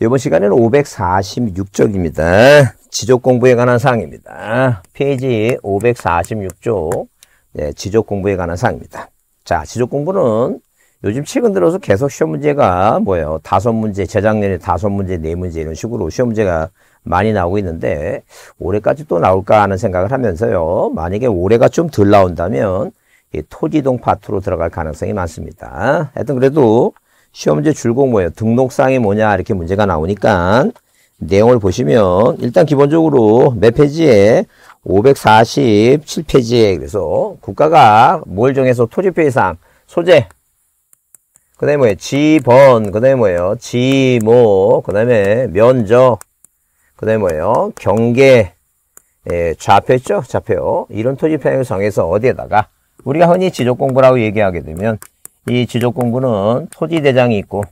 이번 시간에는 546쪽입니다. 지적 공부에 관한 사항입니다. 페이지 546쪽 네, 지적 공부에 관한 사항입니다. 자, 지적 공부는 요즘 최근 들어서 계속 시험 문제가 뭐예요? 다섯 문제, 재작년에 다섯 문제, 네 문제 이런 식으로 시험 문제가 많이 나오고 있는데 올해까지 또 나올까 하는 생각을 하면서요. 만약에 올해가 좀 덜 나온다면 토지동 파트로 들어갈 가능성이 많습니다. 하여튼 그래도 시험제 줄곡 뭐예요? 등록사항이 뭐냐 이렇게 문제가 나오니까 내용을 보시면 일단 기본적으로 몇 페이지에 547페이지에 그래서 국가가 뭘 정해서 토지표 이상 소재 그 다음에 뭐예요? 지번 그 다음에 뭐예요? 지모 그 다음에 면적 그 다음에 뭐예요? 경계 예, 좌표 있죠? 좌표 이런 토지 편향을 정해서 어디에다가 우리가 흔히 지적 공부라고 얘기하게 되면 이지적공부는 토지대장이 있고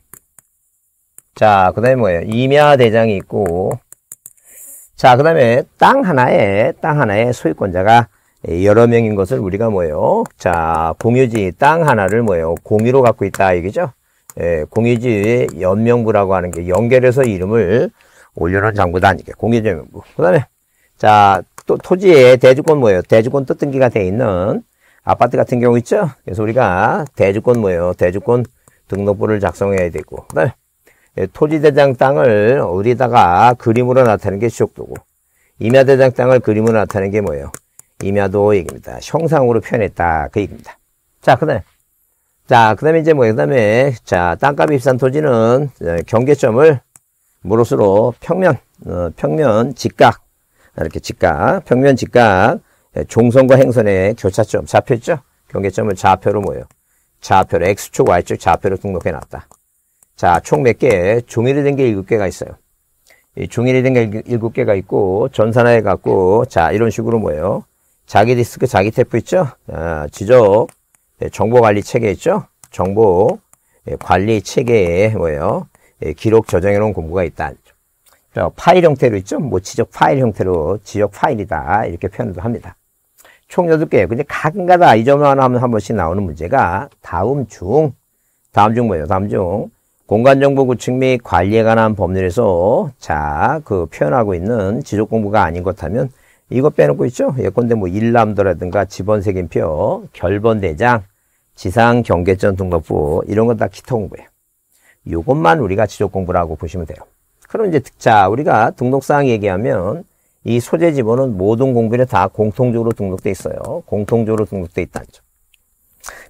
자, 그 다음에 뭐예요? 임야대장이 있고 자, 그 다음에 땅 하나에 땅 하나에 소유권자가 여러 명인 것을 우리가 뭐예요? 자, 공유지 땅 하나를 뭐예요? 공유로 갖고 있다 이거죠? 예, 공유지의 연명부라고 하는 게 연결해서 이름을 올려놓은 장부다 이게 공유지 연명부. 그 다음에 자, 또 토지의 대주권 뭐예요? 대주권 뜻등기가 돼 있는 아파트 같은 경우 있죠? 그래서 우리가 대주권 뭐예요? 대주권 등록부를 작성해야 되고 그다음에 예, 토지대장 땅을 어디다가 그림으로 나타내는 게 지적도고 임야대장 땅을 그림으로 나타내는 게 뭐예요? 임야도 얘기입니다. 형상으로 표현했다 그 얘기입니다. 자 그다음에 자 그다음에 이제 뭐예요? 그다음에 자 땅값이 비싼 토지는 어, 경계점을 무릇으로 평면 어, 평면 직각 이렇게 직각 평면 직각 예, 종선과 행선의 교차점, 좌표죠? 경계점을 좌표로 모여. 좌표로 X축, Y축 좌표로 등록해놨다. 자, 총 몇 개? 종일이 된게 7개가 있어요. 이 종일이 된게 7개가 있고 전산화해 갖고 자, 이런 식으로 모여. 자기 디스크, 자기 테프 있죠? 아, 지적, 네, 예, 정보관리 체계 있죠? 정보 예, 관리 체계에 뭐예요? 예, 기록 저장해놓은 공부가 있다. 파일 형태로 있죠? 뭐 지적 파일 형태로 지적 파일이다 이렇게 표현도 합니다. 총 8개예요. 근데 가끔가다 이 점을 하나 면한 번씩 나오는 문제가 다음 중, 다음 중 뭐예요? 다음 중. 공간정보 구축 및 관리에 관한 법률에서 자, 그 표현하고 있는 지적공부가 아닌 것 하면 이거 빼놓고 있죠? 예컨대 뭐 일람도라든가 집원색인표 결번대장, 지상경계전 등급부 이런 건다 기타 공부예요. 요것만 우리가 지적공부라고 보시면 돼요. 그럼 이제 자 우리가 등록사항 얘기하면 이 소재 지번은 모든 공군에 다 공통적으로 등록돼 있어요. 공통적으로 등록돼 있다는 점.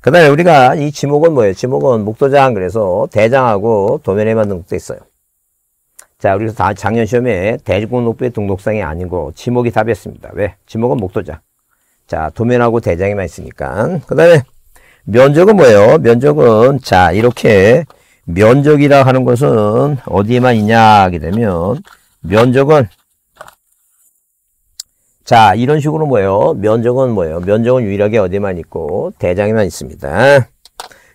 그 다음에 우리가 이 지목은 뭐예요? 지목은 목도장 그래서 대장하고 도면에만 등록돼 있어요. 자, 우리가 다 작년 시험에 대공업부의 등록상이 아니고 지목이 답이었습니다. 왜? 지목은 목도장. 자, 도면하고 대장에만 있으니까. 그 다음에 면적은 뭐예요? 면적은 자, 이렇게 면적이라 하는 것은 어디에만 있냐 하게 되면 면적은 자, 이런 식으로 뭐예요? 면적은 뭐예요? 면적은 유일하게 어디만 있고 대장에만 있습니다.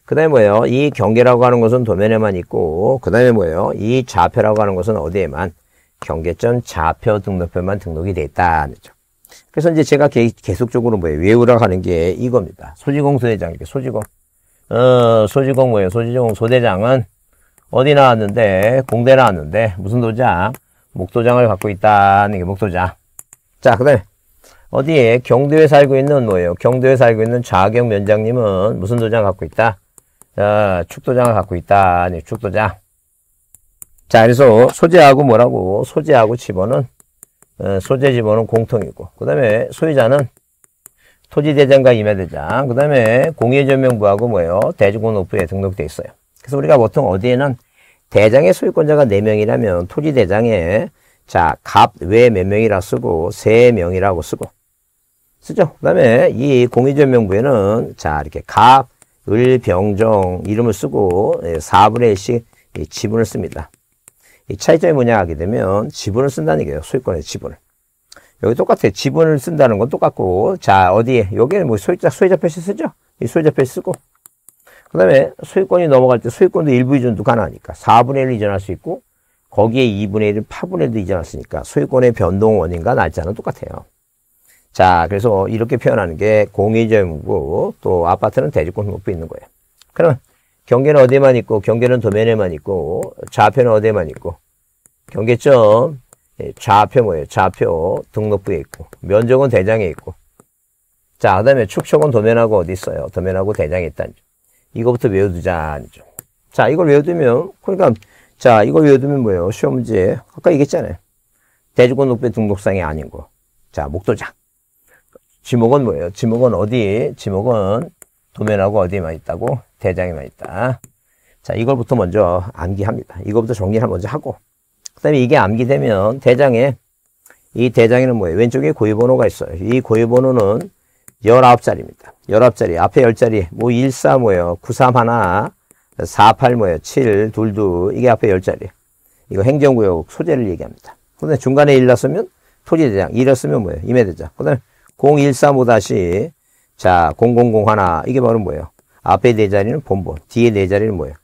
그 다음에 뭐예요? 이 경계라고 하는 것은 도면에만 있고 그 다음에 뭐예요? 이 좌표라고 하는 것은 어디에만? 경계점 좌표 등록표만 등록이 돼 있다는 거죠. 그렇죠. 그래서 이제 제가 개, 계속적으로 뭐예요? 외우라 고 하는 게 이겁니다. 소지공 소대장, 이렇게 소지공. 어, 소지공 뭐예요? 소지공 소대장은 어디 나왔는데, 공대 나왔는데, 무슨 도장? 목도장을 갖고 있다는 게 목도장. 자, 그 다음에 어디에 경도에 살고 있는 뭐예요? 경도에 살고 있는 좌경 면장님은 무슨 도장 갖고 있다? 자, 축도장을 갖고 있다. 아 축도장. 자, 그래서 소재하고 뭐라고? 소재하고 집어는 어, 소재 집어는 공통이고 그 다음에 소유자는 토지대장과 임야대장 그 다음에 공예전명부하고 뭐예요? 대중공업부에 등록돼 있어요. 그래서 우리가 보통 어디에는 대장의 소유권자가 4명이라면 토지대장에 자, 갑 외 몇 명이라 쓰고 세 명이라고 쓰고 쓰죠. 그다음에 이 공의전명부에는 자, 이렇게 갑, 을, 병종 이름을 쓰고 4분의 예, 1씩 지분을 씁니다. 이 차이점이 뭐냐 하게 되면 지분을 쓴다는 게요 소유권의 지분을. 여기 똑같아요. 지분을 쓴다는 건 똑같고 자, 어디에? 여기는 뭐 소유자 소유자 표시 쓰죠. 이 소유자 표시 쓰고 그 다음에 소유권이 넘어갈 때 소유권도 일부 이전도 가능하니까 4분의 1 이전할 수 있고 거기에 2분의 1을 파분해도 이지 않았으니까 소유권의 변동 원인과 날짜는 똑같아요. 자, 그래서 이렇게 표현하는 게 공의제무고 또 아파트는 대지권 등록 있는 거예요. 그러 경계는 어디만 있고 경계는 도면에만 있고 좌표는 어디에만 있고 경계점 예, 좌표 뭐예요? 좌표 등록부에 있고 면적은 대장에 있고 자, 그 다음에 축척은 도면하고 어디 있어요? 도면하고 대장에 있다 이거부터 외워두자 자, 이걸 외워두면 그러니까 자, 이걸 외우면 뭐예요? 시험 문제. 아까 얘기했잖아요. 대주권 높배 등록상이 아닌 거. 자, 목도장. 지목은 뭐예요? 지목은 어디? 지목은 도면하고 어디에만 있다고? 대장에만 있다. 자, 이걸부터 먼저 암기합니다. 이거부터 정리를 먼저 하고. 그 다음에 이게 암기되면 대장에, 이 대장에는 뭐예요? 왼쪽에 고유번호가 있어요. 이 고유번호는 열아홉 자리입니다 열아홉 자리 앞에 열자리뭐 14, 뭐예요? 931, 48 뭐예요? 7, 둘두 이게 앞에 10자리예요. 이거 행정구역 소재를 얘기합니다. 그 다음에 중간에 일났으면 토지대장, 일났으면 뭐예요? 임해대장. 그 다음에 015 다시 자, 000 하나 이게 바로 뭐예요? 앞에 네 자리는 본본, 뒤에 네 자리는 뭐예요?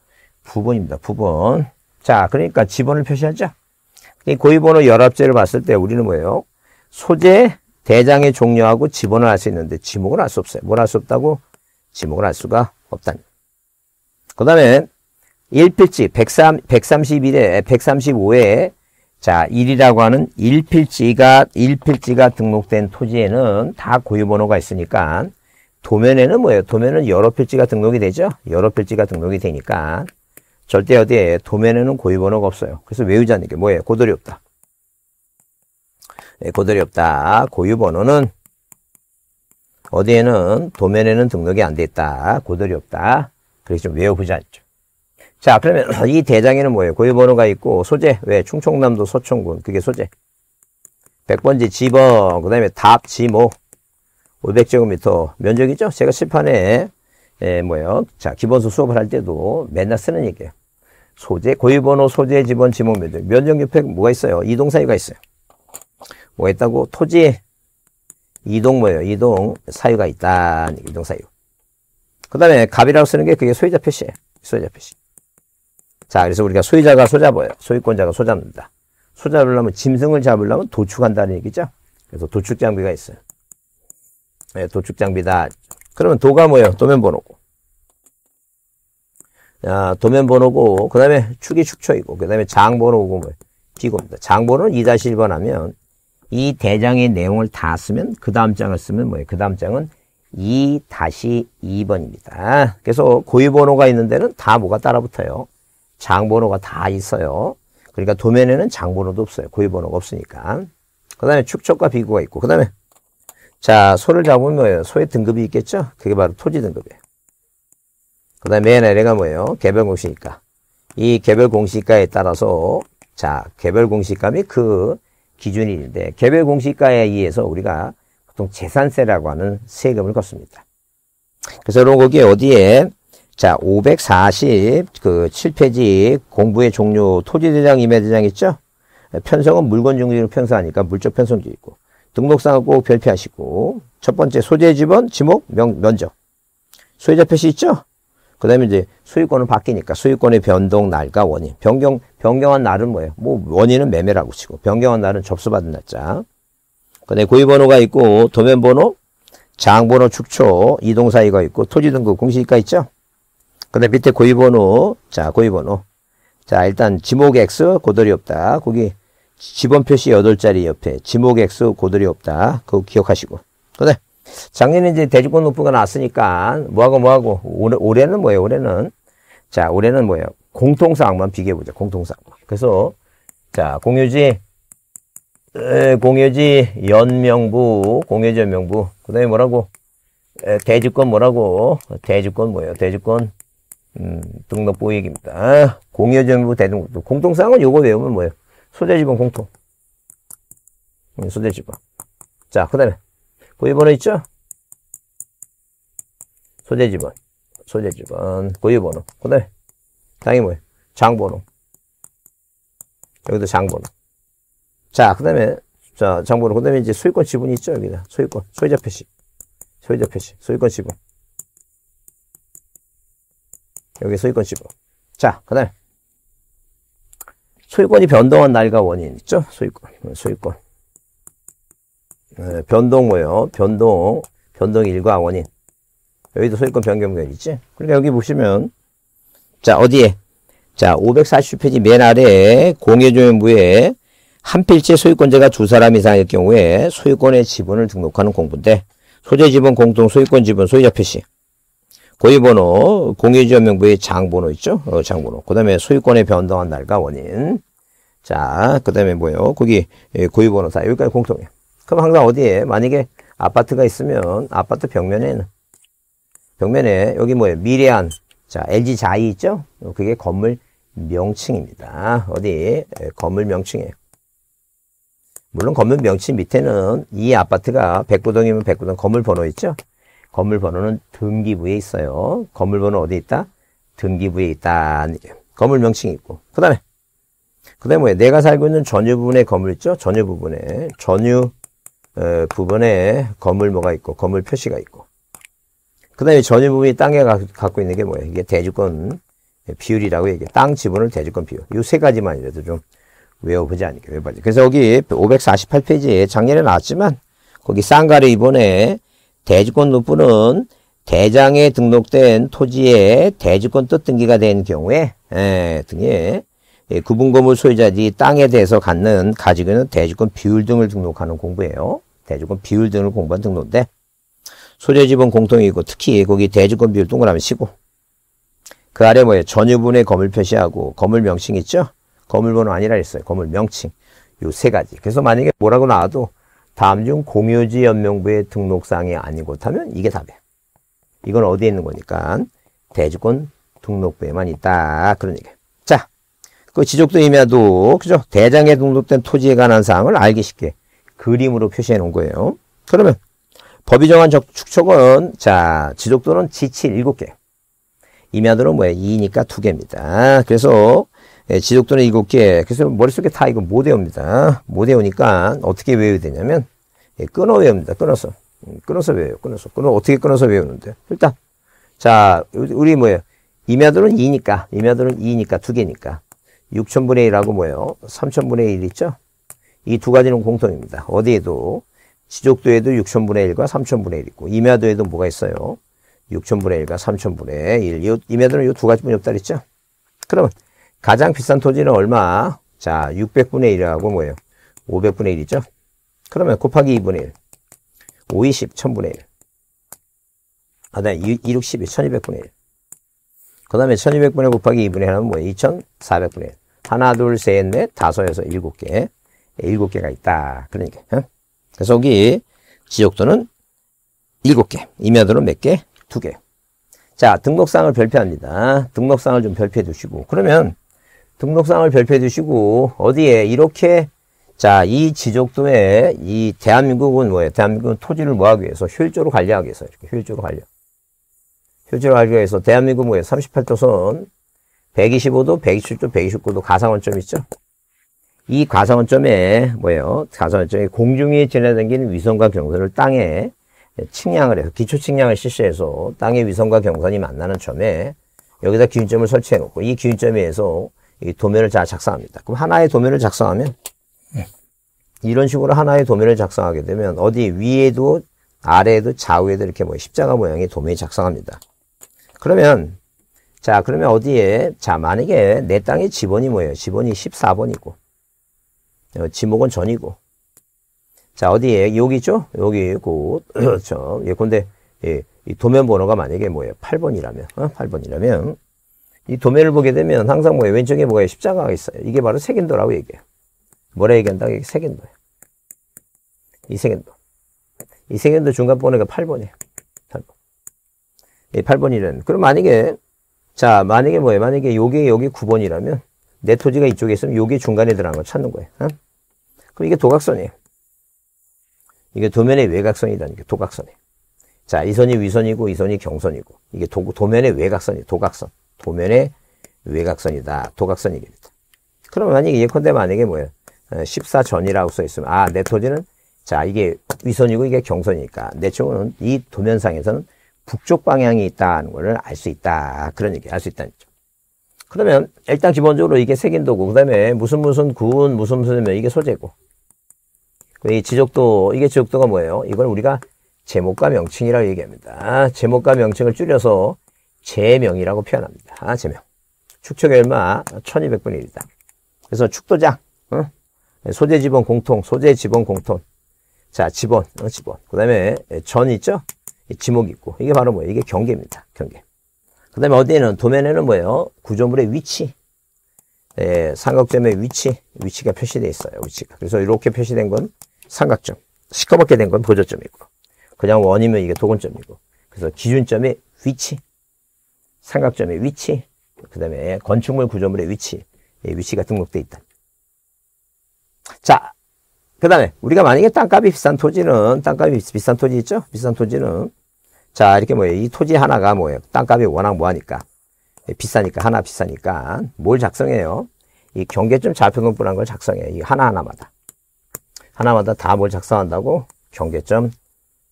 부본입니다. 부본. 자, 그러니까 지번을 표시하자. 이고위번호 열합제를 봤을 때 우리는 뭐예요? 소재, 대장의 종류하고 지번을 알 수 있는데 지목을 알 수 없어요. 뭘알수 없다고? 지목을 알 수가 없다니. 그 다음에 1필지 103, 131에 135에 자 1이라고 하는 1필지가 1필지가 등록된 토지에는 다 고유번호가 있으니까 도면에는 뭐예요? 도면은 여러 필지가 등록이 되죠. 여러 필지가 등록이 되니까 절대 어디에 도면에는 고유번호가 없어요. 그래서 외우자는 게 뭐예요? 고돌이 없다. 네, 고돌이 없다. 고유번호는 어디에는 도면에는 등록이 안돼 있다. 고돌이 없다. 그렇게 좀 외워보지 않죠. 자, 그러면 이 대장에는 뭐예요? 고유번호가 있고, 소재, 왜? 충청남도 서천군, 그게 소재. 100번지 지번, 그 다음에 답, 지모, 500제곱미터 면적있죠 제가 시판에, 예, 뭐예요? 자, 기본서 수업을 할 때도 맨날 쓰는 얘기예요. 소재, 고유번호, 소재, 지번, 지모, 면적. 면적 옆에 뭐가 있어요? 이동사유가 있어요. 뭐가 있다고? 토지, 이동 뭐예요? 이동 사유가 있다. 이동 사유. 그 다음에 갑이라고 쓰는 게 그게 소유자 표시예요. 소유자 표시. 자, 그래서 우리가 소유자가 소자보요 소유권자가 소자입다 소자를하면 짐승을 잡으려면 도축한다는 얘기죠. 그래서 도축 장비가 있어요. 네, 도축 장비다. 그러면 도가 뭐예요? 도면 번호고. 아, 도면 번호고, 그 다음에 축이 축초이고, 그 다음에 장 번호고, 뭐, 기고입니다. 장 번호는 2-1번 하면, 이 대장의 내용을 다 쓰면, 그 다음 장을 쓰면 뭐예요? 그 다음 장은 2-2번입니다. 그래서 고유번호가 있는 데는 다 뭐가 따라붙어요. 장번호가 다 있어요. 그러니까 도면에는 장번호도 없어요. 고유번호가 없으니까. 그 다음에 축척과 비교가 있고 그 다음에 자 소를 잡으면 뭐예요? 소의 등급이 있겠죠? 그게 바로 토지 등급이에요. 그 다음에 맨 아래가 뭐예요? 개별 공시니까. 이 개별 공시가에 따라서 자 개별 공시감이 그 기준인데 개별 공시가에 의해서 우리가 보통 재산세라고 하는 세금을 걷습니다. 그래서 여러분 거기 어디에 자5 4 7페이지 그 공부의 종료 토지대장 임해대장 있죠? 편성은 물건 중지로 편성하니까 물적 편성지 있고 등록상은 꼭 별표하시고 첫 번째 소재 지번 지목 명, 면적 소유자 표시 있죠? 그 다음에 이제 소유권은 바뀌니까 소유권의 변동 날과 원인 변경 변경한 날은 뭐예요? 뭐 원인은 매매라고 치고 변경한 날은 접수받은 날짜 근데 고위번호가 있고 도면번호, 장번호 축초, 이동사 이가 있고 토지 등급 공시지가 있죠. 근데 밑에 고위번호자고위번호자 일단 지목 X 고들이 없다. 거기 지번 표시 8자리 옆에 지목 X 고들이 없다. 그거 기억하시고. 근데 작년에 이제 대주권 높은가 나왔으니까 뭐하고 뭐하고 올해, 올해는 뭐예요? 올해는 자 올해는 뭐예요? 공통사항만 비교해보자. 공통사항. 그래서 자 공유지 공여지 연명부, 공여지 연명부. 그 다음에 뭐라고? 에, 대주권 뭐라고? 대주권 뭐예요? 대주권 음, 등록부 얘기입니다. 아, 공여지 연명부 대등록부. 공통사항은 요거 외우면 뭐예요? 소재지권 공통. 음, 소재지권. 자, 그 다음에 고유번호 있죠? 소재지번, 소재지번, 고유번호. 그 다음에 당연히 뭐예요? 장번호. 여기도 장번호. 자, 그 다음에, 자, 장부는, 그 다음에 이제 소유권 지분이 있죠, 여기다. 소유권, 소유자 표시. 소유자 표시, 소유권 지분. 여기 소유권 지분. 자, 그 다음에, 소유권이 변동한 날과 원인 있죠? 소유권, 어, 소유권. 어, 변동 뭐요? 예 변동, 변동 일과 원인. 여기도 소유권 변경견 있지? 그러니까 여기 보시면, 자, 어디에? 자, 540페이지 맨 아래에 공여조형부에 한 필지 의 소유권자가 두 사람 이상일 경우에 소유권의 지분을 등록하는 공부인데 소재 지분 공통 소유권 지분 소유자 표시 고유번호 공유지원 명부의 장번호 있죠 어, 장번호 그 다음에 소유권의 변동한 날과 원인 자그 다음에 뭐예요 거기 예, 고유번호 다 여기까지 공통이에요 그럼 항상 어디에 만약에 아파트가 있으면 아파트 벽면에는 벽면에 여기 뭐예요 미래한 자 LG 자이 있죠 그게 건물 명칭입니다 어디 예, 건물 명칭이에요 물론 건물 명칭 밑에는 이 아파트가 백구동이면 백구동 건물 번호 있죠? 건물 번호는 등기부에 있어요. 건물 번호 어디 있다? 등기부에 있다. 건물 명칭 있고. 그 다음에, 그 다음에 뭐예요? 내가 살고 있는 전유 부분의 건물 있죠? 전유 부분에. 전유 어, 부분에 건물 뭐가 있고, 건물 표시가 있고. 그 다음에 전유 부분이 땅에 가, 갖고 있는 게 뭐예요? 이게 대주권 비율이라고 얘기해요. 땅 지분을 대주권 비율. 이 세 가지만이라도 좀 외워보지 않을게요. 외워보지. 그래서 여기 548페이지에 작년에 나왔지만 거기 쌍가를 이번에 대지권 누부는 대장에 등록된 토지에 대지권뜻 등기가 된 경우에 에, 예, 등에 예, 구분건물 소유자들이 땅에 대해서 갖는 가지고 있는 대주권 비율 등을 등록하는 공부예요. 대주권 비율 등을 공부한 등록인데 소재지분 공통이고 특히 거기 대주권 비율 동그라미 치고 그 아래 뭐예요? 전유분의 건물 표시하고 건물 명칭 있죠? 건물번호 아니라 했어요. 건물 명칭. 요 세 가지. 그래서 만약에 뭐라고 나와도 다음 중 공유지 연명부의 등록상항이 아니고다면 이게 답이에요. 이건 어디에 있는 거니까 대주권 등록부에만 있다. 그런 얘기예요. 자, 그 지적도 임야도 그죠? 대장에 등록된 토지에 관한 사항을 알기 쉽게 그림으로 표시해 놓은 거예요. 그러면 법이 정한 적축촉은자 지적도는 지치 7개 임야도는 뭐예요? 2니까 2개입니다. 그래서 예, 지속도는 일곱 개. 그래서 머릿속에 다 이거 못 외웁니다. 못 외우니까 어떻게 외워야 되냐면, 예, 끊어 외웁니다. 끊어서. 음, 끊어서 외워요. 끊어서. 끊어, 어떻게 끊어서 외우는데? 일단. 자, 우리 뭐예요? 임야도는 2니까. 임야도는 2니까. 2 개니까. 6천분의 1하고 뭐예요? 3천분의 1 있죠? 이 두 가지는 공통입니다. 어디에도. 지족도에도 6천분의 1과 3천분의 1 있고, 임야도에도 뭐가 있어요? 6천분의 1과 3천분의 1. 이, 임야도는 이 두 가지 분이 없다 그랬죠? 그러면, 가장 비싼 토지는 얼마? 자, 600분의 1하고 뭐예요? 500분의 1이죠? 그러면 곱하기 2분의 1. 520, 1000분의 1. 아, 다 260이 1200분의 1. 그 다음에 1200분의 곱하기 2분의 1하면 뭐예요? 2400분의 1. 하나, 둘, 셋, 넷, 다섯, 여섯, 일곱 개. 일곱 개가 있다. 그러니까. 어? 그래서 여기 지역도는 일곱 개. 임야도는 몇 개? 두 개. 자, 등록상을 별표합니다. 등록상을 좀 별표해 주시고. 그러면 등록사항을 별표해 주시고 어디에 이렇게 자 이 지적도에 이 대한민국은 뭐예요? 대한민국은 토지를 뭐하기 위해서 효율적으로 관리하기 위해서 이렇게 효율적으로 관리 효율적으로 관리하기 위해서 대한민국 뭐예요? 38도선 125도, 127도, 129도 가상원점 있죠? 이 가상원점에 뭐예요? 가상원점이 공중이 지나다니는 위성과 경선을 땅에 측량을 해서 기초 측량을 실시해서 땅의 위성과 경선이 만나는 점에 여기다 기준점을 설치해 놓고 이 기준점에 서이 도면을 잘 작성합니다. 그럼 하나의 도면을 작성하면 예. 이런 식으로 하나의 도면을 작성하게 되면 어디 위에도 아래에도 좌우에도 이렇게 뭐 십자가 모양의 도면이 작성합니다. 그러면 자 그러면 어디에 자 만약에 내 땅의 지번이 뭐예요? 지번이 14번이고 어, 지목은 전이고 자 어디에 여기죠? 여기 곧저 예컨대 예, 이 도면 번호가 만약에 뭐예요? 8번이라면 어? 8번이라면 이 도면을 보게 되면 항상 뭐 왼쪽에 뭐가 십자가가 있어요. 이게 바로 세겐도라고 얘기해요. 뭐라 얘기한다? 이게 세겐도예요. 이 세겐도. 이 세겐도 중간 번호가 그 8번이에요. 8번. 이8번이라 그럼 만약에, 자, 만약에 뭐예요? 만약에 요게 여기 9번이라면 내 토지가 이쪽에 있으면 요게 중간에 들어간 걸 찾는 거예요. 어? 그럼 이게 도각선이에요. 이게 도면의 외곽선이라는 게 도각선이에요. 자, 이 선이 위선이고 이 선이 경선이고 이게 도, 도면의 외곽선이 도각선. 도면의 외곽선이다. 도각선이 니다 그럼 만약에 예컨대 만약에 뭐예요? 14전이라고 어, 써 있으면 아, 내 토지는 자, 이게 위선이고 이게 경선이니까 내 쪽은 이 도면상에서는 북쪽 방향이 있다는 것알수 있다. 그런 얘기, 알 수 있다는 거죠. 그러면 일단 기본적으로 이게 색인도고 그다음에 무슨 무슨 군 무슨 무슨 이게 소재고 이 지적도 이게 지적도가 뭐예요? 이걸 우리가 제목과 명칭이라고 얘기합니다. 제목과 명칭을 줄여서 제명이라고 표현합니다. 아, 제명. 축척의 얼마 1200분의 1이다. 그래서 축도장, 어? 소재 지번 공통, 소재 지번 공통. 자, 지번, 어, 지번. 그 다음에 전 있죠? 지목 있고. 이게 바로 뭐예요? 이게 경계입니다. 경계. 그 다음에 어디에는, 도면에는 뭐예요? 구조물의 위치. 예, 삼각점의 위치. 위치가 표시되어 있어요. 위치가. 그래서 이렇게 표시된 건 삼각점. 시커멓게 된 건 보조점이고. 그냥 원이면 이게 도근점이고. 그래서 기준점의 위치. 삼각점의 위치, 그 다음에 건축물 구조물의 위치, 위치가 등록돼 있다. 자, 그 다음에 우리가 만약에 땅값이 비싼 토지는 땅값이 비싼 토지 있죠? 비싼 토지는 자 이렇게 뭐예요? 이 토지 하나가 뭐예요? 땅값이 워낙 뭐하니까 예, 비싸니까 하나 비싸니까 뭘 작성해요? 이 경계점 좌표등분한 걸 작성해요. 이 하나하나마다 하나마다 다 뭘 작성한다고? 경계점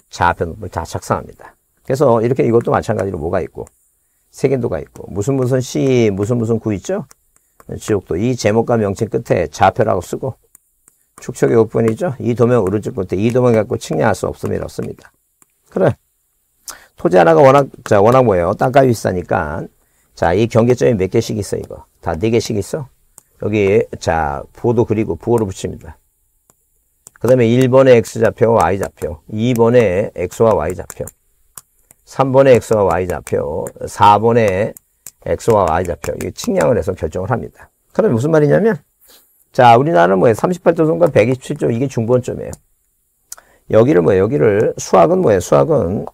좌표등분을 다 작성합니다. 그래서 이렇게 이것도 마찬가지로 뭐가 있고 세계도가 있고 무슨 무슨 시 무슨 무슨 구 있죠? 지옥도 이 제목과 명칭 끝에 좌표라고 쓰고 축척의 우뿐이죠. 이 도면 오른쪽 끝에 이 도면 갖고 측량할 수 없음이라 씁니다. 그래. 토지 하나가 워낙 자 워낙 뭐예요? 땅값이 비싸니까 자이 경계점이 몇 개씩 있어 이거 다 네 개씩 있어. 여기 자 부호도 그리고 부호를 붙입니다. 그 다음에 1번에 x좌표와 y좌표 2번에 x와 y좌표 3번의 x와 y 좌표, 4번의 x와 y 좌표, 이 측량을 해서 결정을 합니다. 그럼 무슨 말이냐면, 자, 우리나라는 뭐예요? 38조 선과 127조, 이게 중본점이에요. 여기를 뭐예요? 여기를, 수학은 뭐예요? 수학은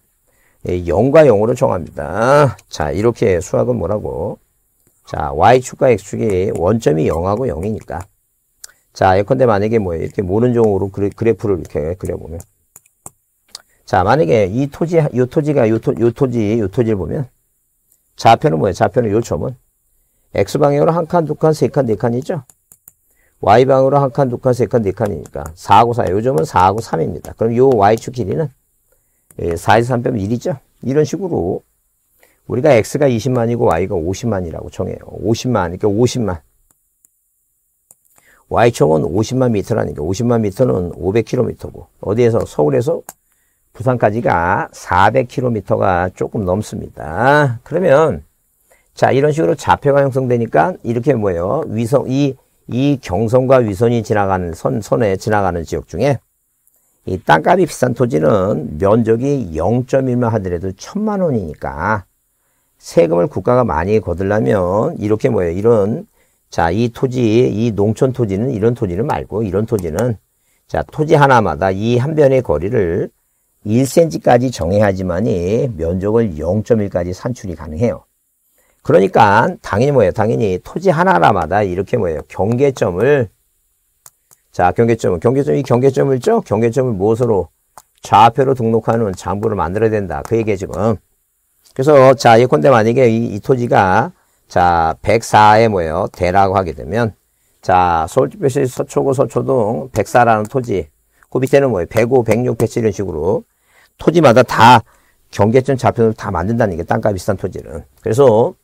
0과 예, 0으로 정합니다. 자, 이렇게 수학은 뭐라고? 자, y축과 x축이 원점이 0하고 0이니까. 자, 예컨대 만약에 뭐예요? 이렇게 모는 종으로 그래, 그래프를 이렇게 그려보면. 자, 만약에 이 토지, 요 토지가 요, 토, 요 토지, 요 토지를 보면 좌표는 뭐예요? 좌표는 요 점은 X방향으로 한 칸, 두 칸, 세 칸, 네 칸이죠? Y방으로 향한 칸, 두 칸, 세 칸, 네 칸이니까 4하고 4, 요 점은 4하고 3입니다. 그럼 요 Y축 길이는 4에서 예, 3 빼면 1이죠? 이런 식으로 우리가 X가 20만이고 Y가 50만이라고 정해요. 50만, 그러니까 50만. y 총은 50만 미터라니까 50만 미터는 500km고 어디에서 서울에서 부산까지가 400km가 조금 넘습니다. 그러면 자 이런 식으로 좌표가 형성되니까 이렇게 뭐예요? 위성 이, 이 경선과 위선이 지나가는 선, 선에 지나가는 지역 중에 이 땅값이 비싼 토지는 면적이 0.1만 하더라도 천만 원이니까 세금을 국가가 많이 거들려면 이렇게 뭐예요? 이런 자이 토지 이 농촌 토지는 이런 토지는 말고 이런 토지는 자 토지 하나마다 이 한 변의 거리를 1cm까지 정해야지만이 면적을 0.1까지 산출이 가능해요. 그러니까 당연히 뭐예요? 당연히 토지 하나하나마다 이렇게 뭐예요? 경계점을 자 경계점은 경계점 이 경계점을 죠 경계점을 무엇으로 좌표로 등록하는 장부를 만들어야 된다. 그 얘기에 지금 그래서 자 예컨대 만약에 이, 이 토지가 자 104에 뭐예요? 대라고 하게 되면 자 서울특별시 서초구 서초동 104라는 토지 그 밑에는 뭐예요? 105, 106, 107 이런 식으로 토지마다 다 경계점 좌표를 다 만든다는 게 땅값 비싼 토지는. 그래서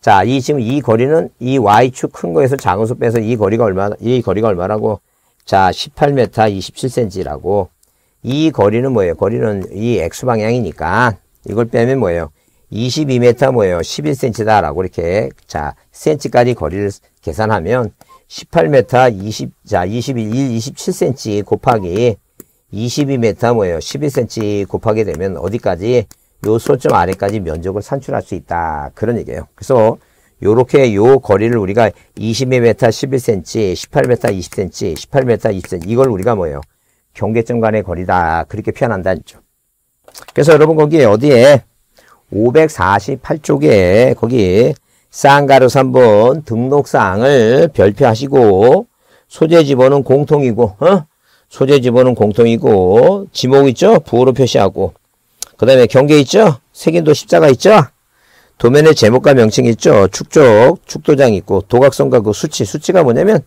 자, 이 지금 이 거리는 이 y축 큰 거에서 작은 수 빼서 이 거리가 얼마 이 거리가 얼마라고 자, 18m 27cm라고 이 거리는 뭐예요? 거리는 이 x 방향이니까 이걸 빼면 뭐예요? 22m 뭐예요? 11cm다라고 이렇게 자, 센치까지 거리를 계산하면 18m 20 자, 21 27cm 곱하기 22m 뭐예요? 11cm 곱하게 되면 어디까지? 요 소점 아래까지 면적을 산출할 수 있다. 그런 얘기예요. 그래서 요렇게 요 거리를 우리가 22m 11cm, 18m 20cm, 18m 20cm 이걸 우리가 뭐예요? 경계점 간의 거리다. 그렇게 표현한다는 점. 그래서 여러분 거기 에 어디에 548쪽에 거기 쌍가루 3번 등록사항을 별표하시고 소재 지번는 공통이고 어? 소재 지번은 공통이고 지목 있죠? 부호로 표시하고 그 다음에 경계 있죠? 색인도 십자가 있죠? 도면의 제목과 명칭 있죠? 축적, 축도장 있고 도각선과 그 수치, 수치가 뭐냐면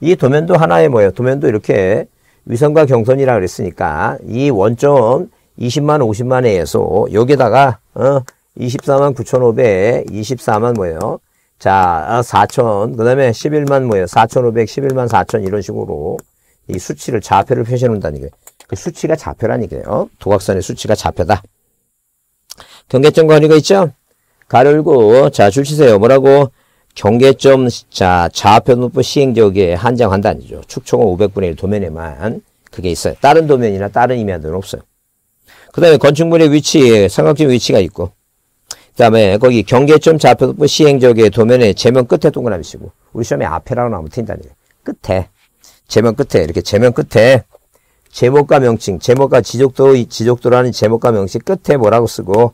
이 도면도 하나의 뭐예요? 도면도 이렇게 위선과 경선이라 그랬으니까 이 원점 20만 50만에 의해서 여기다가 어 24만 9,500, 24만 뭐예요? 자, 4천, 그 다음에 11만 뭐예요? 4,500, 11만 4천 이런 식으로 이 수치를 좌표를 표시해 놓는다는 게. 그 수치가 좌표란 얘기예요. 도각선의 수치가 좌표다. 경계점 관리가 있죠? 가로 열고 자, 줄 치세요. 뭐라고? 경계점 자, 좌표 높부 시행지역에 한정한다 는거죠 축총은 500분의 1 도면에만 그게 있어요. 다른 도면이나 다른 임야도는 없어요. 그 다음에 건축물의 위치, 삼각지점 위치가 있고 그 다음에 거기 경계점 좌표 높부 시행지역의 도면에 제면 끝에 동그라미 쓰고 우리 시험에 앞에라고 나오면 튄다는 거예요. 끝에 제목 끝에 이렇게 제목 끝에 제목과 명칭, 제목과 지적도, 지적도라는 제목과 명칭 끝에 뭐라고 쓰고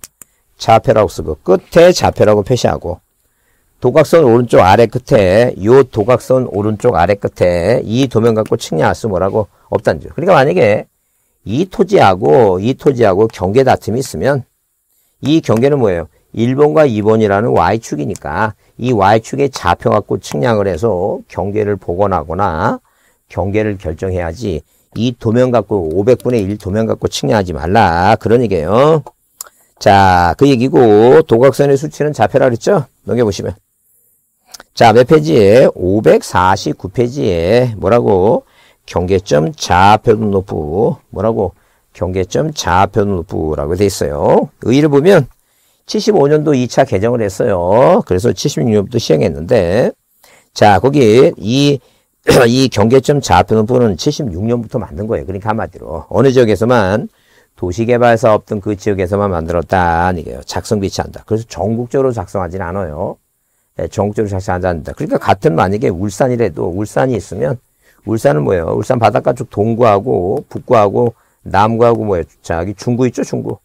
좌표라고 쓰고 끝에 좌표라고 표시하고 도각선 오른쪽 아래 끝에 요 도각선 오른쪽 아래 끝에 이 도면 갖고 측량할수 뭐라고 없단죠. 그러니까 만약에 이 토지하고 이 토지하고 경계 다툼이 있으면 이 경계는 뭐예요? 1번과 2번이라는 Y축이니까 이 Y축의 좌표 갖고 측량을 해서 경계를 복원하거나 경계를 결정해야지 이 도면 갖고 500분의 1 도면 갖고 측량하지 말라 그런 얘기예요. 자, 그 얘기고 도각선의 수치는 좌표라 그랬죠? 넘겨보시면. 자, 몇 페이지에? 549페이지에 뭐라고? 경계점 좌표도 높고 뭐라고? 경계점 좌표도 높고라고 돼 있어요. 의의를 보면 75년도 2차 개정을 했어요. 그래서 76년부터 시행했는데 자, 거기 이 이 경계점 좌표분은 는 76년부터 만든 거예요. 그러니까 한마디로 어느 지역에서만 도시개발 사 없던 그 지역에서만 만들었다 아니에요. 작성 비치한다. 그래서 전국적으로 작성하진 않아요. 네, 전국적으로 작성하지 않는다. 그러니까 같은 만약에 울산이라도 울산이 있으면 울산은 뭐예요? 울산 바닷가 쪽 동구하고 북구하고 남구하고 뭐예요? 저기 중구 있죠, 중구.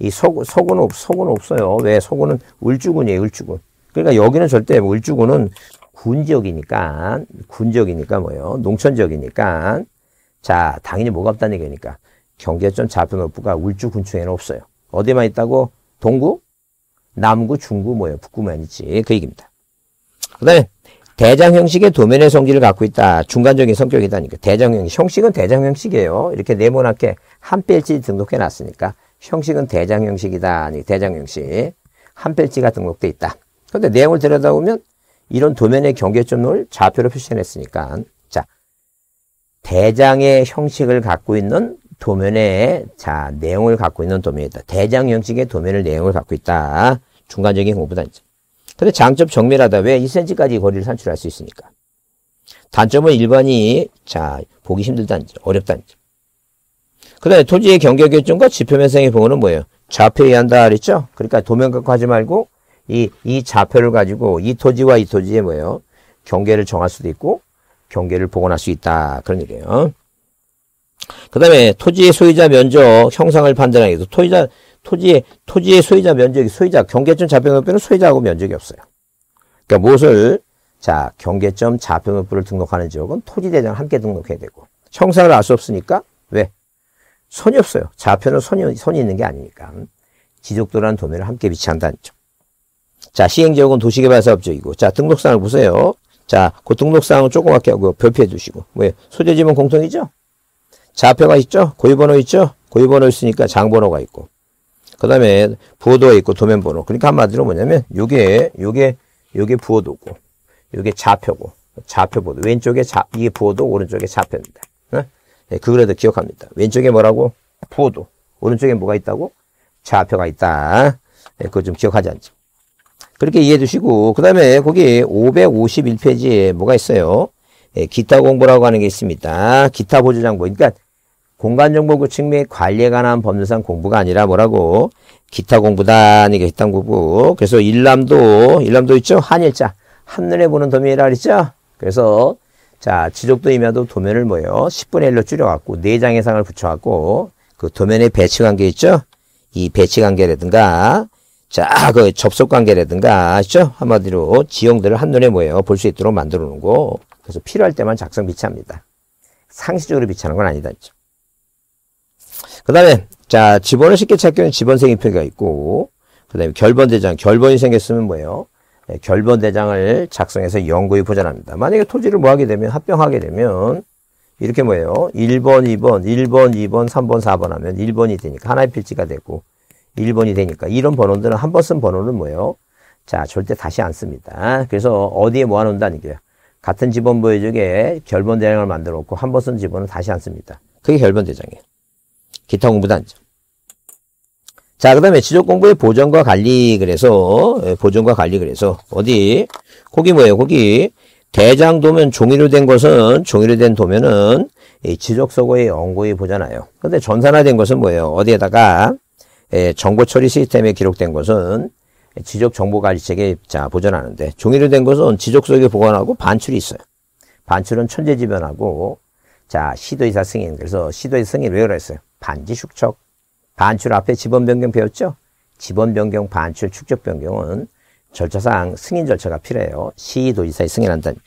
이 서구, 서구는, 없, 서구는 없어요. 왜? 서구는 울주군이에요, 울주군. 그러니까 여기는 절대 울주군은 뭐군 지역이니까, 군 지역이니까 뭐예요? 농촌 지역이니까. 자, 당연히 뭐가 없다는 얘기니까. 경계점 좌표노부가 울주 군청에는 없어요. 어디만 있다고? 동구? 남구, 중구, 뭐예요? 북구만 있지. 그 얘기입니다. 그 다음에, 대장 형식의 도면의 성질을 갖고 있다. 중간적인 성격이다니까. 대장 형식. 형식은 대장 형식이에요. 이렇게 네모나게 한 필지 등록해 놨으니까. 형식은 대장 형식이다. 아니, 대장 형식. 한 필지가 등록돼 있다. 근데 내용을 들여다보면 이런 도면의 경계점을 좌표로 표시해냈으니까 자 대장의 형식을 갖고 있는 도면의 자 내용을 갖고 있는 도면이다. 대장 형식의 도면을 내용을 갖고 있다. 중간적인 공부단지 근데 장점 정밀하다. 왜 2cm까지 거리를 산출할 수 있으니까. 단점은 일반이 자 보기 힘들다. 이 어렵다. 이제. 그 다음에 토지의 경계결정과 지표면상의 보호는 뭐예요? 좌표에의 한다 그랬죠? 그러니까 도면 갖고 하지 말고 이, 이 좌표를 가지고 이 토지와 이 토지의 뭐예요? 경계를 정할 수도 있고 경계를 복원할 수 있다. 그런 얘기예요. 그 다음에 토지의 소유자 면적 형상을 판단하기 위해서 토지자, 토지의, 토지의 소유자 면적이 소유자, 경계점 좌표높이는 소유자하고 면적이 없어요. 그러니까 무엇을, 자, 경계점 좌표높이를 등록하는 지역은 토지대장 함께 등록해야 되고, 형상을 알 수 없으니까, 왜? 손이 없어요. 좌표는 손이, 손이 있는 게 아니니까. 지적도라는 도면을 함께 비치한다는 점. 자, 시행지역은 도시개발사업지역이고, 자, 등록사항을 보세요. 자, 그 등록사항은 조그맣게 하고 별표해 주시고, 왜? 소재지문 공통이죠? 좌표가 있죠? 고유번호 있죠? 고유번호 있으니까 장번호가 있고, 그 다음에 부호도가 있고 도면번호. 그러니까 한마디로 뭐냐면, 요게, 요게, 요게 부호도고, 요게 좌표고, 좌표보도. 왼쪽에 좌, 이게 부호도, 오른쪽에 좌표입니다. 네, 예, 그거라도 기억합니다. 왼쪽에 뭐라고? 부호도. 오른쪽에 뭐가 있다고? 좌표가 있다. 네, 그거 좀 기억하지 않죠? 그렇게 이해해 주시고 그 다음에 거기 551페이지에 뭐가 있어요? 예, 기타 공부라고 하는 게 있습니다. 기타 보조장부. 그러니까 공간정보구축 및 관리에 관한 법률상 공부가 아니라 뭐라고? 기타 공부단이게 기타 공부. 그래서 일람도, 일람도 있죠? 한일자. 한눈에 보는 도면이라 그랬죠? 그래서 자, 지적도 임야도 도면을 모여 10분의 1로 줄여갖고 4장의 상을 붙여갖고 그 도면의 배치 관계 있죠? 이 배치 관계라든가 자, 아, 그 접속 관계라든가 아시죠? 한마디로 지형들을 한눈에 모여 볼 수 있도록 만들어 놓은 거. 그래서 필요할 때만 작성 비치합니다. 상시적으로 비치하는 건 아니다. 그 다음에 자지번을 쉽게 찾기는 지번 생기표가 있고 그 다음에 결번대장 결번이 생겼으면 뭐예요? 네, 결번대장을 작성해서 연구에 보존합니다. 만약에 토지를 뭐 하게 되면 합병하게 되면 이렇게 뭐예요? 1번, 2번, 1번, 2번, 3번, 4번 하면 1번이 되니까 하나의 필지가 되고 1번이 되니까. 이런 번호들은 한 번 쓴 번호는 뭐예요? 자, 절대 다시 안 씁니다. 그래서 어디에 모아놓는다는 게요 같은 지번부유적에 결번 대장을 만들어 놓고 한 번 쓴지번은 다시 안 씁니다. 그게 결번 대장이에요. 기타 공부단안 자, 그 다음에 지적 공부의 보존과 관리, 그래서, 예, 보존과 관리, 그래서, 어디? 거기 뭐예요? 거기, 대장 도면 종이로 된 것은, 종이로 된 도면은, 이 지적 서고의 원고에 보잖아요. 근데 전산화된 것은 뭐예요? 어디에다가? 예, 정보 처리 시스템에 기록된 것은 지적 정보 관리책에 자 보존하는데 종이로 된 것은 지적 속에 보관하고 반출이 있어요. 반출은 천재지변하고 자 시도이사 승인 그래서 시도의사 승인 왜 그랬어요? 반지 축척 반출 앞에 지번 변경 배웠죠? 지번 변경 반출 축적 변경은 절차상 승인 절차가 필요해요. 시도이사의 승인한다그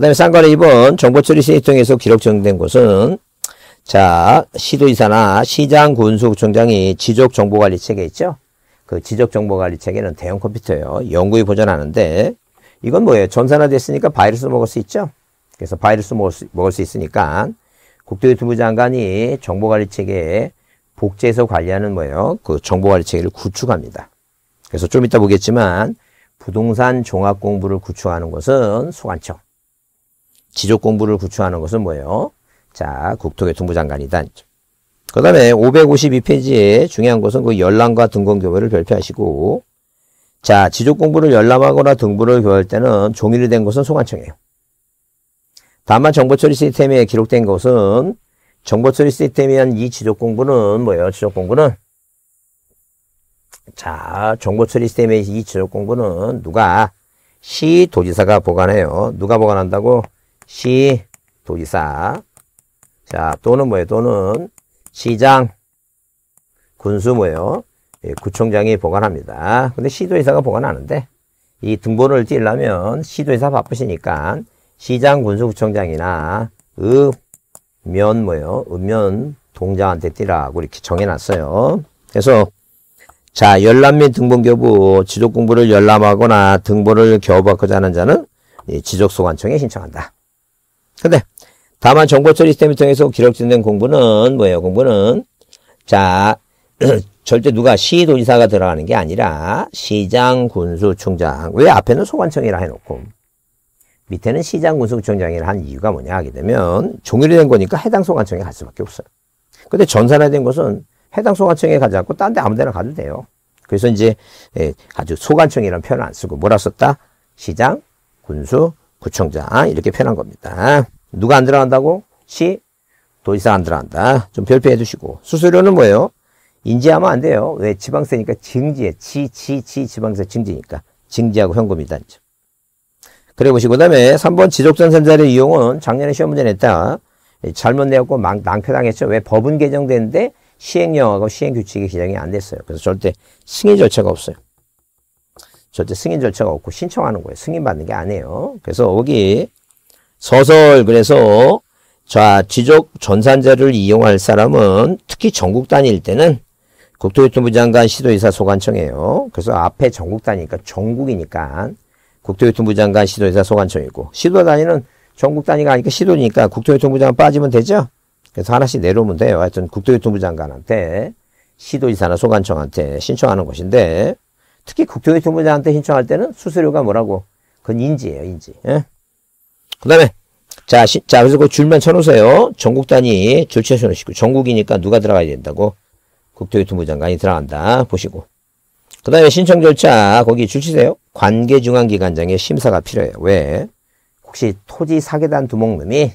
다음에 쌍관의 2번 정보 처리 시스템에서 기록 정된 것은 자, 시도이사나 시장 군수구청장이 지적정보관리 체계 있죠? 그 지적정보관리 체계는 대형 컴퓨터예요. 영구히 보존하는데 이건 뭐예요? 전산화 됐으니까 바이러스 먹을 수 있죠? 그래서 바이러스 먹을 수, 먹을 수 있으니까 국토교통부 장관이 정보관리 체계에 복제해서 관리하는 뭐예요? 그 정보관리 체계를 구축합니다. 그래서 좀 이따 보겠지만 부동산 종합 공부를 구축하는 것은 소관청. 지적 공부를 구축하는 것은 뭐예요? 자, 국토교통부 장관이다. 그 다음에 552페이지에 중요한 것은 그 열람과 등본 교부를 별표하시고 자, 지적 공부를 열람하거나 등부를 교할 때는 종이로된 것은 소관청이에요. 다만 정보처리 시스템에 기록된 것은 정보처리 시스템에 한 이 지적 공부는 뭐예요? 지적 공부는 자, 정보처리 시스템에이 지적 공부는 누가 시 도지사가 보관해요. 누가 보관한다고? 시 도지사. 자, 또는 뭐예요? 또는 시장, 군수 뭐예요? 예, 구청장이 보관합니다. 근데 시도의사가 보관하는데 이 등본을 띄려면 시도의사 바쁘시니까 시장, 군수, 구청장이나 읍 면 뭐예요? 읍면 동장한테 띄라고 이렇게 정해놨어요. 그래서 자 열람 및 등본 교부 지적 공부를 열람하거나 등본을 교부하고자 하는 자는 지적소관청에 신청한다. 근데 다만 정보처리 시스템을 통해서 기록 진행 공부는 뭐예요? 공부는 자 절대 누가 시도지사가 들어가는 게 아니라 시장, 군수, 총장 왜 앞에는 소관청이라 해놓고 밑에는 시장, 군수, 총장이라 한 이유가 뭐냐 하게 되면 종일이 된 거니까 해당 소관청에 갈 수밖에 없어요. 근데 전산화된 것은 해당 소관청에 가지 않고 딴 데 아무 데나 가도 돼요. 그래서 이제 예, 아주 소관청이라는 표현을 안 쓰고 뭐라 썼다? 시장, 군수, 구청장 이렇게 표현한 겁니다. 누가 안 들어간다고? 시 도지사 안 들어간다. 좀 별표해 주시고. 수수료는 뭐예요? 인지하면 안 돼요. 왜? 지방세니까 증지해. 지, 지, 지, 지방세 증지니까. 증지하고 현금이 단점. 그래 보시고, 그 다음에 3번 지적전 삼자의 이용은 작년에 시험 문제 냈다. 잘못 내갖고 낭패당했죠. 왜? 법은 개정되는데 시행령하고 시행규칙이 개정이 안 됐어요. 그래서 절대 승인 절차가 없어요. 절대 승인 절차가 없고 신청하는 거예요. 승인받는 게 아니에요. 그래서 여기 서설 그래서 자지적 전산제를 이용할 사람은 특히 전국 단위일 때는 국토교통부 장관 시도이사 소관청이에요. 그래서 앞에 전국 단위니까 전국이니까 국토교통부 장관 시도이사 소관청이고 시도 단위는 전국 단위가 아니니까 시도니까 국토교통부 장관 빠지면 되죠. 그래서 하나씩 내려오면 돼요. 하여튼 국토교통부 장관한테 시도이사나 소관청한테 신청하는 것인데 특히 국토교통부 장관한테 신청할 때는 수수료가 뭐라고 그건 인지예요. 인지. 예? 그 다음에 자, 시, 자 그래서 그 줄만 쳐놓으세요. 전국 단위 줄 쳐놓으시고 전국이니까 누가 들어가야 된다고 국토교통부 장관이 들어간다 보시고 그 다음에 신청 절차 거기 줄 치세요. 관계중앙기관장의 심사가 필요해요. 왜? 혹시 토지 사계단 두목놈이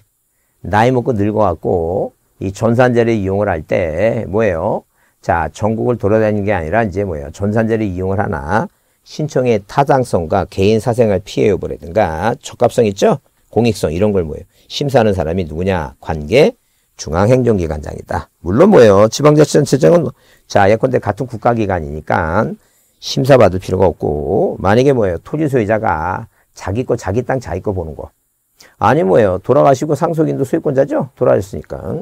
나이 먹고 늙어갖고 이 전산제를 이용을 할 때 뭐예요? 자 전국을 돌아다니는 게 아니라 이제 뭐예요? 전산제를 이용을 하나 신청의 타당성과 개인 사생활 피해 여부라든가 적합성 있죠? 공익성 이런 걸 뭐예요? 심사하는 사람이 누구냐? 관계 중앙행정기관장이다. 물론 뭐예요? 지방자치단체장은 뭐, 자 예컨대 같은 국가기관이니까 심사받을 필요가 없고 만약에 뭐예요? 토지소유자가 자기 거 자기 땅 자기 거 보는 거 아니 뭐예요? 돌아가시고 상속인도 소유권자죠? 돌아가셨으니까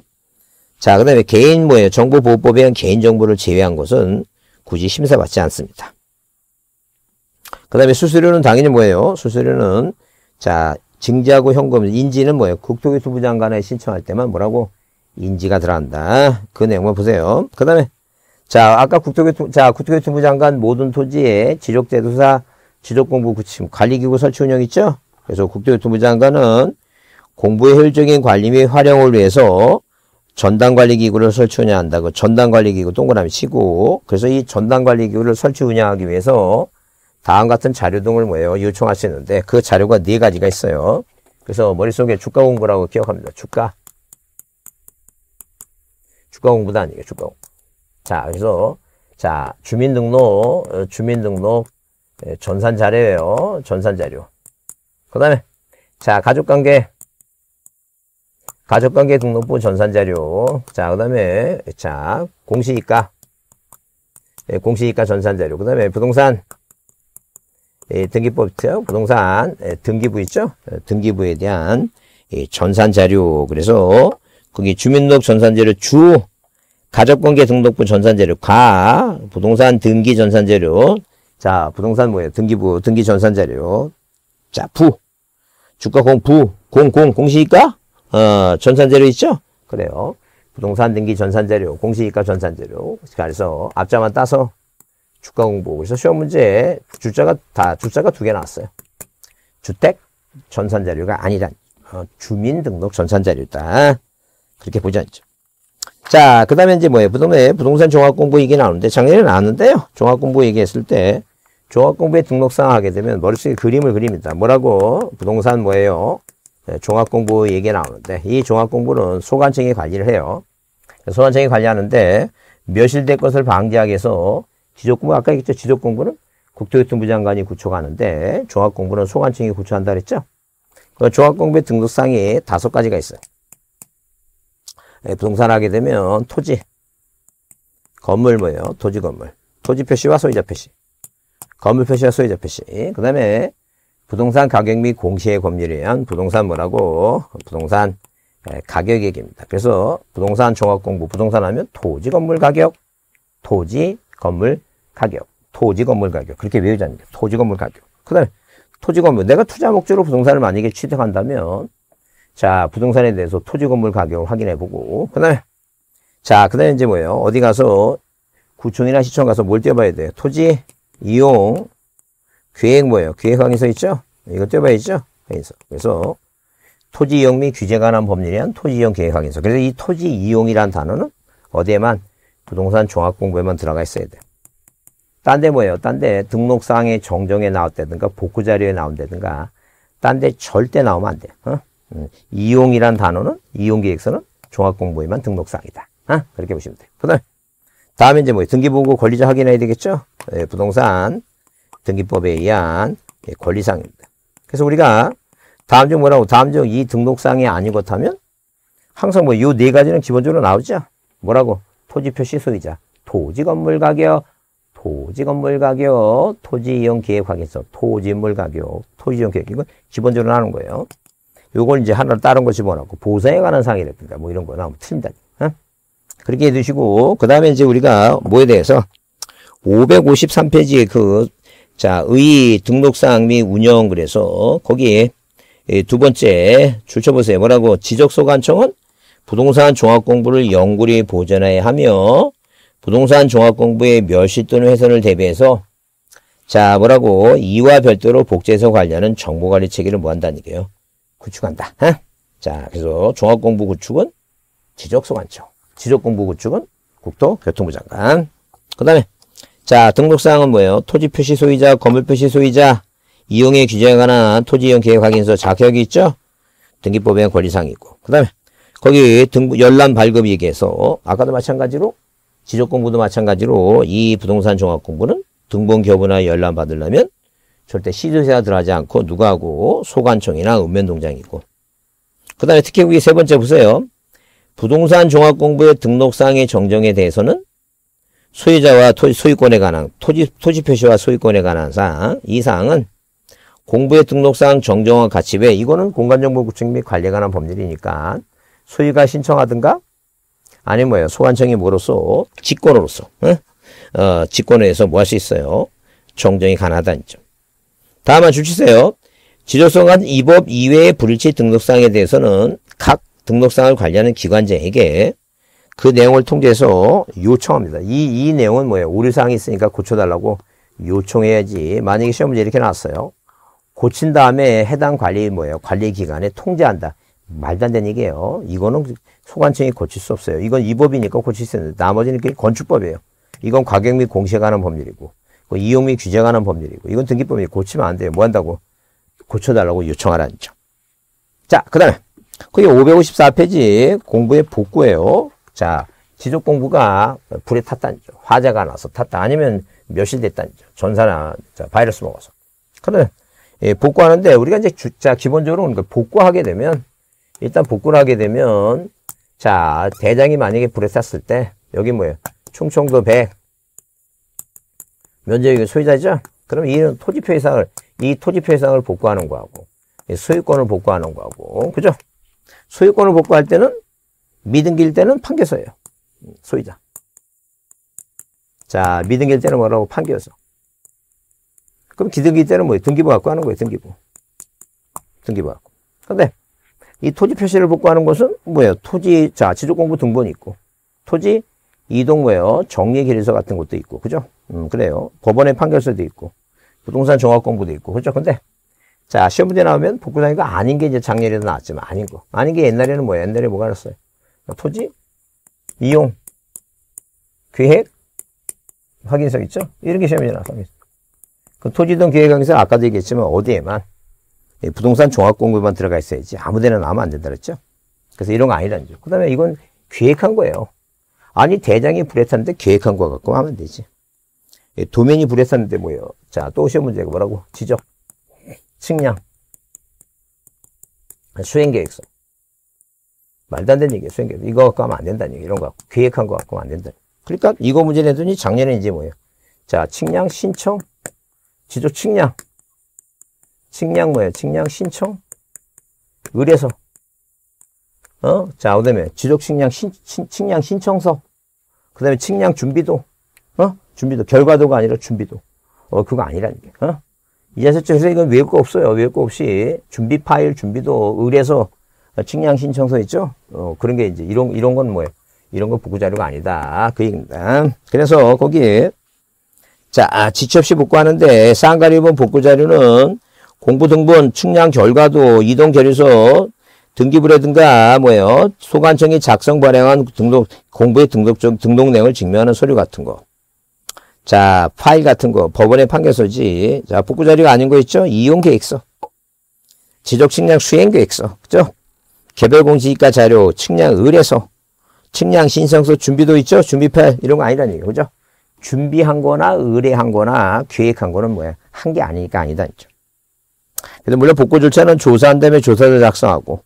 자, 그 다음에 개인 뭐예요? 정보보호법에 의한 개인정보를 제외한 것은 굳이 심사받지 않습니다. 그 다음에 수수료는 당연히 뭐예요? 수수료는 자 증자하고 현금, 인지는 뭐예요? 국토교통부 장관에 신청할 때만 뭐라고? 인지가 들어간다. 그 내용만 보세요. 그 다음에, 자, 아까 국토교통, 자, 국토교통부 장관 모든 토지에 지적대도사, 지적공부 구침, 관리기구 설치 운영 있죠? 그래서 국토교통부 장관은 공부의 효율적인 관리 및 활용을 위해서 전담관리기구를 설치 운영한다. 그 전담관리기구 동그라미 치고, 그래서 이 전담관리기구를 설치 운영하기 위해서 다음 같은 자료 등을 뭐예요? 요청할 수 있는데 그 자료가 네 가지가 있어요. 그래서 머릿속에 주가 공부라고 기억합니다. 주가. 주가 공부도 아니에요. 주가 공부. 자, 그래서 자, 주민등록 어, 주민등록 예, 전산 자료예요. 전산 자료. 그다음에 자, 가족관계 가족관계 등록부 전산 자료. 자, 그다음에 자, 공시이가 예, 공시이가 전산 자료. 그다음에 부동산 등기법이죠. 부동산 등기부 있죠. 등기부에 대한 전산자료. 그래서 거기 주민등록 전산자료 주 가족관계 등록부 전산자료 가 부동산 등기 전산자료 자 부동산 뭐예요? 등기부 등기 전산자료 자 부 주가공부 공 공 공시이가 어, 전산자료 있죠? 그래요. 부동산 등기 전산자료 공시이가 전산자료 그래서 앞자만 따서 주가 공부. 그래서 시험 문제에 주자가 다 주자가 두 개 나왔어요. 주택 전산 자료가 아니라 어, 주민 등록 전산 자료다. 그렇게 보지 않죠. 자, 그 다음에 이제 뭐예요? 부동산, 부동산 종합공부 얘기 나오는데, 작년에 나왔는데요. 종합공부 얘기했을 때, 종합공부에 등록상 하게 되면 머릿속에 그림을 그립니다. 뭐라고? 부동산 뭐예요? 네, 종합공부 얘기 나오는데, 이 종합공부는 소관청이 관리를 해요. 소관청이 관리하는데, 멸실될 것을 방지하기 위해서 지적공부 아까 얘기했죠. 지적공부는 국토교통부 장관이 구축하는데 종합공부는 소관청이 구축한다 그랬죠. 그 종합공부의 등록상이 다섯 가지가 있어요. 부동산 예, 하게 되면 토지, 건물 뭐예요? 토지 건물. 토지 표시와 소유자 표시. 건물 표시와 소유자 표시. 그 다음에 부동산 가격 및 공시의 법률에 의한 부동산 뭐라고? 부동산 예, 가격 얘기입니다. 그래서 부동산 종합공부, 부동산 하면 토지 건물 가격, 토지 건물 가격, 토지 건물 가격. 그렇게 외우자는 지게 토지 건물 가격. 그 다음에 토지 건물. 내가 투자 목적으로 부동산을 만약에 취득한다면 자, 부동산에 대해서 토지 건물 가격을 확인해 보고 그 다음에 자, 그 다음에 이제 뭐예요? 어디 가서 구청이나 시청 가서 뭘 떼봐야 돼요? 토지 이용 계획 뭐예요? 계획 항의서 있죠? 이거 떼봐야죠? 항의서. 그래서 토지 이용 및 규제 관한 법률에 한 토지 이용 계획 항의서. 그래서 이 토지 이용이란 단어는 어디에만 부동산 종합 공부에만 들어가 있어야 돼. 딴데 뭐예요? 딴 데 등록사항의 정정에 나왔다든가 복구 자료에 나온다든가 딴 데 절대 나오면 안 돼. 어? 음, 이용이란 단어는 이용계획서는 종합공부에만 등록사항이다. 어? 그렇게 보시면 돼. 그다음 다음에 이제 뭐예요? 등기보고 권리자 확인해야 되겠죠? 예, 부동산 등기법에 의한 예, 권리사항입니다. 그래서 우리가 다음 중 뭐라고? 다음 중 이 등록사항이 아닌 것하면 항상 뭐요 네 가지는 기본적으로 나오죠. 뭐라고? 토지 표시 소유자, 토지 건물 가격, 토지건물 가격, 토지 이용 계획 확인서, 토지물 가격, 토지 이용 계획 이건 기본적으로 나오는 거예요. 요걸 이제 하나 다른 거 집어넣고 보상에 관한 사항이라든가 뭐 이런 거 나오면 틀린다. 어? 그렇게 해두시고 그 다음에 이제 우리가 뭐에 대해서 553페이지에 그 자, 의 등록사항 및 운영 그래서 거기에 두 번째 줄쳐보세요. 뭐라고 지적소관청은 부동산 종합공부를 영구리 보전해야 하며 부동산 종합공부의 멸시 또는 훼손을 대비해서 자 뭐라고 이와 별도로 복제해서 관리하는 정보관리 체계를 뭐한다는 얘기예요? 구축한다. 하? 자 그래서 종합공부 구축은 지적소관청, 지적공부 구축은 국토교통부 장관. 그 다음에 자 등록사항은 뭐예요? 토지 표시 소유자, 건물 표시 소유자, 이용의 규정에 관한 토지 이용 계획 확인서 자격이 있죠? 등기법에 권리사항이 있고 그 다음에 거기 등, 열람 발급 얘기해서 어, 아까도 마찬가지로 지적 공부도 마찬가지로 이 부동산 종합 공부는 등본 교부나 열람 받으려면 절대 시도세가 들어가지 않고 누가 하고 소관청이나 읍면동장이고 그 다음에 특히 여기 세 번째 보세요. 부동산 종합 공부의 등록상의 정정에 대해서는 소유자와 토 소유권에 관한 토지, 토지 표시와 소유권에 관한 사항 이 사항은 공부의 등록상 정정한 가치배 이거는 공간정보구축 및 관리에 관한 법률이니까 소유가 신청하든가 아니 뭐예요. 소관청이 뭐로서 직권으로서 어? 어, 직권에 서뭐 할 수 있어요. 정정이 가능하다는 점. 다만 주치세요. 지조성 간 입법 이외의 불일치 등록사항에 대해서는 각 등록사항을 관리하는 기관장에게 그 내용을 통제해서 요청합니다. 이, 이 내용은 뭐예요? 오류사항이 있으니까 고쳐달라고 요청해야지. 만약에 시험 문제 이렇게 나왔어요. 고친 다음에 해당 관리 뭐예요? 관리 기관에 통제한다. 말도 안 되는 얘기예요. 이거는 소관청이 고칠 수 없어요. 이건 이 법이니까 고칠 수 있는데 나머지는 그냥 건축법이에요. 이건 가격 및 공시에 관한 법률이고 이용 및 규제에 관한 법률이고 이건 등기법이 에요 고치면 안 돼요. 뭐 한다고? 고쳐달라고 요청하라는 점. 자, 그 다음에 그게 554페이지 공부의 복구예요. 자, 지적 공부가 불에 탔다는 점. 화재가 나서 탔다. 아니면 멸실됐다는 점. 전사나 바이러스 먹어서. 그러면 예, 복구하는데 우리가 이제 주자 기본적으로 복구하게 되면 일단 복구를 하게 되면 자, 대장이 만약에 불에 쌌을때 여기 뭐예요? 충청도 100 면적이 소유자죠? 그럼 이런 토지표 이상을 이 토지표 이상을 복구하는 거하고 소유권을 복구하는 거하고 그죠? 소유권을 복구할 때는 미등기일 때는 판교서예요. 소유자. 자, 미등기일 때는 뭐라고 판교서. 그럼 기등기 때는 뭐예요? 등기부 갖고 하는 거예요. 등기부. 등기부 갖고. 근데 이 토지 표시를 복구하는 것은 뭐예요? 토지, 자, 지적공부 등본이 있고, 토지, 이동 뭐예요? 정리 기일서 같은 것도 있고, 그죠? 음, 그래요. 법원의 판결서도 있고, 부동산 종합 공부도 있고, 그죠? 근데, 자, 시험 문제 나오면 복구 단위가 아닌 게 이제 작년에도 나왔지만, 아닌 거. 아닌 게 옛날에는 뭐예요? 옛날에 뭐가 났어요 토지, 이용, 계획, 확인서 있죠? 이런 게 시험 에 나왔습니다. 그 토지 등 계획 강의서 아까도 얘기했지만, 어디에만? 예, 부동산 종합공급만 들어가 있어야지 아무 데나 나면 안 된다 그랬죠. 그래서 이런 거 아니라는 거죠. 그 다음에 이건 계획한 거예요. 아니 대장이 불에 탔는데 계획한 거 갖고 하면 되지. 예, 도면이 불에 탔는데 뭐예요? 자, 또오 시험 문제가 뭐라고? 지적, 측량, 수행계획서. 말도 안 되는 얘기예요. 수행계획서. 이거 갖고 하면 안 된다는 얘기 예요 이런 거 갖고. 계획한 거 갖고 하면 안 된다. 그러니까 이거 문제 내더니 작년에 이제 뭐예요? 자, 측량, 신청, 지적 측량. 측량 뭐예요? 측량 신청? 의뢰서. 어? 자, 그 다음에 지적 측량 신, 신, 측량 신청서. 그 다음에 측량 준비도. 어? 준비도. 결과도가 아니라 준비도. 어, 그거 아니라는 게. 어? 이자세증서 이건 외울 거 없어요. 외울 거 없이. 준비 파일, 준비도, 의뢰서, 측량 신청서 있죠? 어, 그런 게 이제 이런, 이런 건 뭐예요? 이런 거 복구자료가 아니다. 그 얘기입니다. 그래서 거기 자, 아, 지체 없이 복구하는데 쌍가리본 복구자료는 공부 등본 측량 결과도 이동 결의서 등기부라든가 뭐예요 소관청이 작성 발행한 등록 공부의 등록 증 등록 내용을 증명하는 서류 같은 거. 자 파일 같은 거 법원의 판결서지. 자 복구 자료가 아닌 거 있죠? 이용 계획서, 지적 측량 수행 계획서, 그죠? 개별 공시지가 자료, 측량 의뢰서, 측량 신청서 준비도 있죠? 준비 파일 이런 거아니라는 얘기죠, 준비한 거나 의뢰한 거나 계획한 거는 뭐야? 한 게 아니니까 아니다. 이죠 근데 물론 복구 절차는 조사한 다음에 조사를 작성하고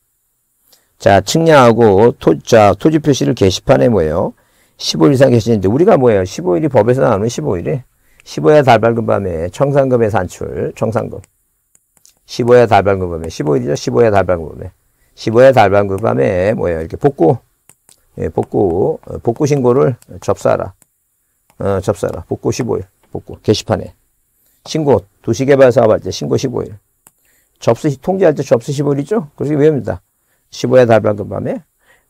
자 측량하고 토, 자, 토지 표시를 게시판에 뭐예요? 15일 이상 계시는데 우리가 뭐예요? 15일이 법에서 나오는 15일이 15야 달밝은 밤에 청산금의 산출 청산금 15야 달밝은 밤에 15일이죠 15야 달밝은 밤에 15야 달밝은 밤에 뭐예요? 이렇게 복구 예, 복구 어, 복구 신고를 접수하라 어, 접수하라 복구 15일 복구 게시판에 신고 도시개발사업 할때 신고 15일 접수, 통제할 때 접수 1 5이죠 그래서 외웁니다. 15회 달발금 밤에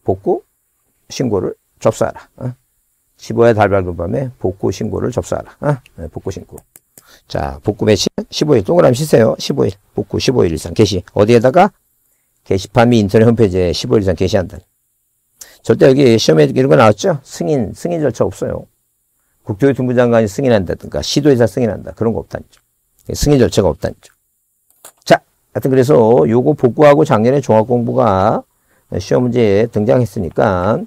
복구 신고를 접수하라. 어? 15회 달발금 밤에 복구 신고를 접수하라. 어? 네, 복구 신고. 자, 복구 매치 15일. 동그라미 치세요. 15일. 복구 15일 이상 게시. 어디에다가? 게시판 및 인터넷 홈페이지에 15일 이상 게시한다. 절대 여기 시험에 이런 거 나왔죠? 승인, 승인 절차 없어요. 국토교통부 장관이 승인한다든가 시도에서 승인한다. 그런 거 없다니죠. 승인 절차가 없다니죠. 하여튼 그래서 요거 복구하고 작년에 종합공부가 시험 문제에 등장했으니까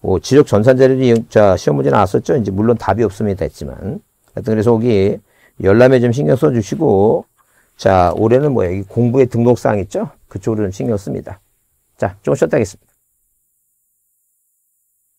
뭐 지적 전산 자료를 이용, 자, 시험 문제 나왔었죠. 이제 물론 답이 없습니다했지만 하여튼 그래서 여기 열람에 좀 신경 써주시고, 자, 올해는 뭐예요? 공부의 등록사항 있죠? 그쪽으로 좀 신경 씁니다. 자, 좀 쉬었다 하겠습니다.